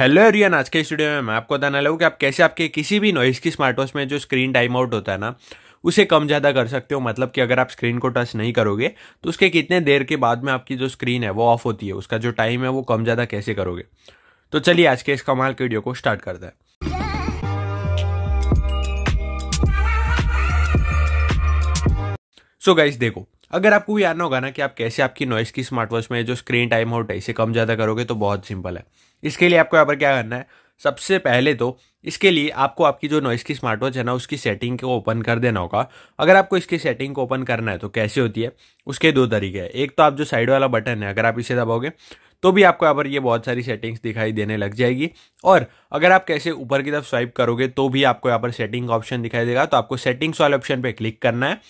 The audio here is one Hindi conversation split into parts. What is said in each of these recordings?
हेलो एरियन आज के स्टूडियो में मैं आपको बताने लगूँ कि आप कैसे आपके किसी भी नॉइज़ की स्मार्ट वॉच में जो स्क्रीन टाइम आउट होता है ना उसे कम ज़्यादा कर सकते हो मतलब कि अगर आप स्क्रीन को टच नहीं करोगे तो उसके कितने देर के बाद में आपकी जो स्क्रीन है वो ऑफ होती है उसका जो टाइम है वो कम ज़्यादा कैसे करोगे तो चलिए आज के इस कमाल के वीडियो को स्टार्ट करते हैं सो so गाइस देखो अगर आपको भी जानना होगा ना कि आप कैसे आपकी नॉइस की स्मार्ट वॉच में जो स्क्रीन टाइम होता है इसे कम ज़्यादा करोगे तो बहुत सिंपल है इसके लिए आपको यहाँ पर क्या करना है सबसे पहले तो इसके लिए आपको आपकी जो नॉइस की स्मार्ट वॉच है ना उसकी सेटिंग को ओपन कर देना होगा अगर आपको इसकी सेटिंग को ओपन करना है तो कैसे होती है उसके दो तरीके हैं एक तो आप जो साइड वाला बटन है अगर आप इसे दबाओगे तो भी आपको यहाँ पर ये बहुत सारी सेटिंग्स दिखाई देने लग जाएगी और अगर आप कैसे ऊपर की तरफ स्वाइप करोगे तो भी आपको यहाँ पर सेटिंग ऑप्शन दिखाई देगा तो आपको सेटिंग्स वाले ऑप्शन पर क्लिक करना है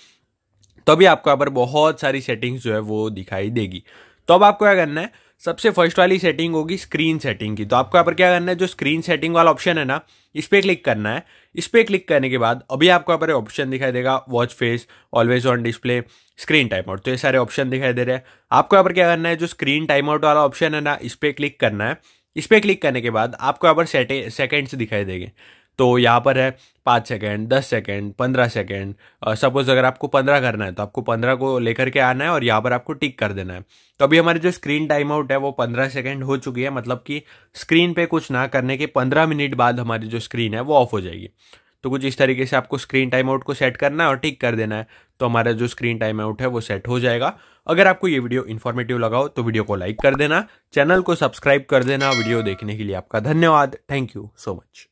तभी आपको यहाँ पर बहुत सारी सेटिंग्स जो है वो दिखाई देगी तो अब आपको क्या करना है सबसे फर्स्ट वाली सेटिंग होगी स्क्रीन सेटिंग की तो आपको यहाँ पर क्या करना है जो स्क्रीन सेटिंग वाला ऑप्शन है ना इस पर क्लिक करना है इस पर क्लिक करने के बाद अभी आपको यहाँ पर ऑप्शन दिखाई देगा watch face always on display screen time out तो ये सारे ऑप्शन दिखाई दे रहे हैं आपको यहाँ पर क्या करना है जो स्क्रीन टाइम आउट वाला ऑप्शन है ना इस पर क्लिक करना है इस पर क्लिक करने के बाद आपको यहाँ पर सेकेंड्स दिखाई देंगे तो यहाँ पर है पाँच सेकेंड दस सेकेंड पंद्रह सेकेंड सपोज़ अगर आपको पंद्रह करना है तो आपको पंद्रह को लेकर के आना है और यहाँ पर आपको टिक कर देना है तो अभी हमारी जो स्क्रीन टाइम आउट है वो पंद्रह सेकेंड हो चुकी है मतलब कि स्क्रीन पे कुछ ना करने के पंद्रह मिनट बाद हमारी जो स्क्रीन है वो ऑफ हो जाएगी तो कुछ इस तरीके से आपको स्क्रीन टाइम आउट को सेट करना है और टिक कर देना है तो हमारा जो स्क्रीन टाइम आउट है वो सेट हो जाएगा अगर आपको ये वीडियो इन्फॉर्मेटिव लगा हो तो वीडियो को लाइक कर देना चैनल को सब्सक्राइब कर देना वीडियो देखने के लिए आपका धन्यवाद थैंक यू सो मच